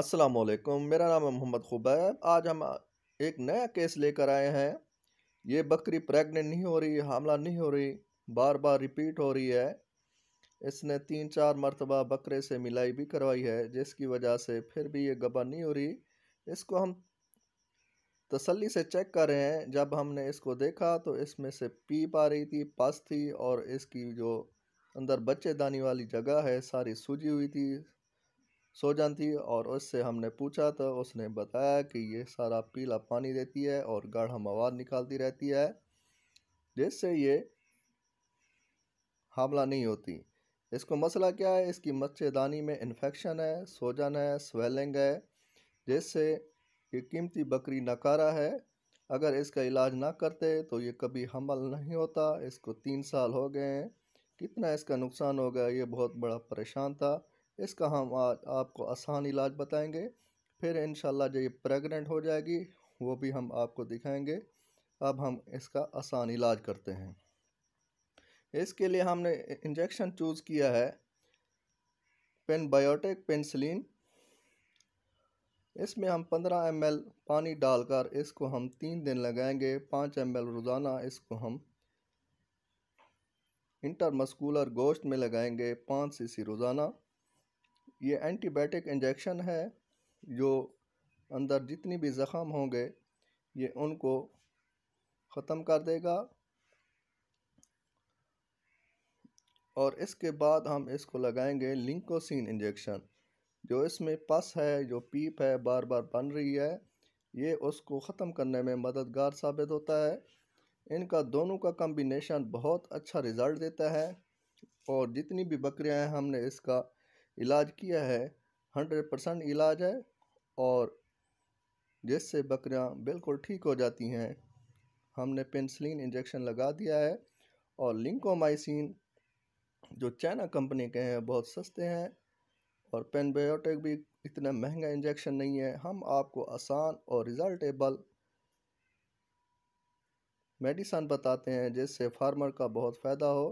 अस्सलाम वालेकुम मेरा नाम है मोहम्मद खुबैब आज हम एक नया केस लेकर आए हैं ये बकरी प्रेग्नेंट नहीं हो रही हमला नहीं हो रही बार बार रिपीट हो रही है इसने तीन चार मरतबा बकरे से मिलाई भी करवाई है जिसकी वजह से फिर भी ये गबा नहीं हो रही इसको हम तसल्ली से चेक कर रहे हैं जब हमने इसको देखा तो इसमें से पीप आ रही थी पस थी और इसकी जो अंदर बच्चेदानी वाली जगह है सारी सूजी हुई थी सो जाती है और उससे हमने पूछा तो उसने बताया कि ये सारा पीला पानी देती है और गाढ़ा मवाद निकालती रहती है जिससे ये हमला नहीं होती इसको मसला क्या है इसकी मच्छेदानी में इन्फेक्शन है सोजन है स्वेलिंग है जिससे ये कीमती बकरी नकारा है अगर इसका इलाज ना करते तो ये कभी हमल नहीं होता इसको तीन साल हो गए हैं कितना इसका नुकसान हो गया ये बहुत बड़ा परेशान था इसका हम आज आपको आसान इलाज बताएंगे फिर इन जो ये प्रेग्नेंट हो जाएगी वो भी हम आपको दिखाएंगे अब हम इसका आसान इलाज करते हैं इसके लिए हमने इंजेक्शन चूज़ किया है पेनबायोटिक पेंसिलिन इसमें हम 15 एम पानी डालकर इसको हम तीन दिन लगाएंगे 5 एम रोज़ाना इसको हम इंटरमस्कुलर गोश्त में लगाएंगे 5 सीसी रोज़ाना ये एंटीबायोटिक इंजेक्शन है जो अंदर जितनी भी ज़ख़म होंगे ये उनको ख़त्म कर देगा और इसके बाद हम इसको लगाएंगे लिंकोसिन इंजेक्शन जो इसमें पस है जो पीप है बार बार बन रही है ये उसको ख़त्म करने में मददगार साबित होता है इनका दोनों का कम्बिनेशन बहुत अच्छा रिज़ल्ट देता है और जितनी भी बकरियां हैं हमने इसका इलाज किया है हंड्रेड परसेंट इलाज है और जिससे बकरियां बिल्कुल ठीक हो जाती हैं हमने पेंसिलिन इंजेक्शन लगा दिया है और लिंकोमाइसिन जो चाइना कंपनी के हैं बहुत सस्ते हैं और पेनबायोटिक भी इतना महंगा इंजेक्शन नहीं है हम आपको आसान और रिजल्टेबल मेडिसन बताते हैं जिससे फार्मर का बहुत फ़ायदा हो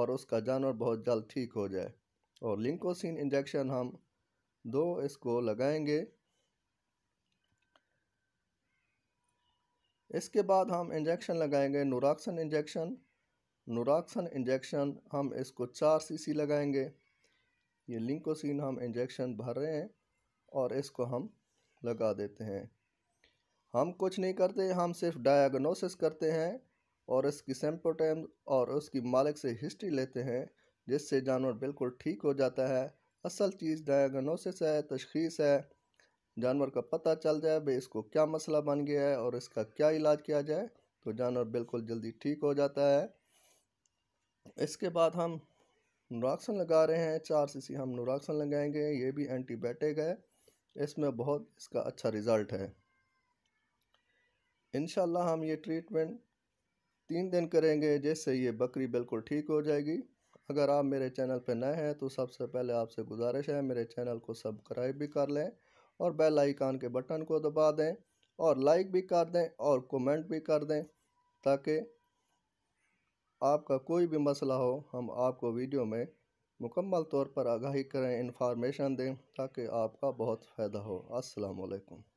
और उसका जानवर बहुत जल्द ठीक हो जाए और लिंकोसिन इंजेक्शन हम दो इसको लगाएंगे इसके बाद हम इंजेक्शन लगाएंगे नूराक्सन इंजेक्शन नूराक्सन इंजेक्शन हम इसको चार सीसी लगाएंगे ये लिंकोसिन हम इंजेक्शन भर रहे हैं और इसको हम लगा देते हैं हम कुछ नहीं करते हम सिर्फ डायग्नोसिस करते हैं और इसकी सेम्पोटेम और उसकी मालिक से हिस्ट्री लेते हैं जिससे जानवर बिल्कुल ठीक हो जाता है असल चीज़ डायग्नोसिस है तशखीस है जानवर का पता चल जाए भाई इसको क्या मसला बन गया है और इसका क्या इलाज किया जाए तो जानवर बिल्कुल जल्दी ठीक हो जाता है इसके बाद हम नुराक्सन लगा रहे हैं चार सीसी हम नुराक्सन लगाएंगे ये भी एंटीबायोटिक है इसमें बहुत इसका अच्छा रिज़ल्ट है इन हम ये ट्रीटमेंट तीन दिन करेंगे जिससे ये बकरी बिल्कुल ठीक हो जाएगी अगर आप मेरे चैनल पर नए हैं तो सबसे पहले आपसे गुजारिश है मेरे चैनल को सब्सक्राइब भी कर लें और बेल आइकान के बटन को दबा दें और लाइक भी कर दें और कमेंट भी कर दें ताकि आपका कोई भी मसला हो हम आपको वीडियो में मुकम्मल तौर पर आगाही करें इन्फॉर्मेशन दें ताकि आपका बहुत फ़ायदा हो अस्सलाम वालेकुम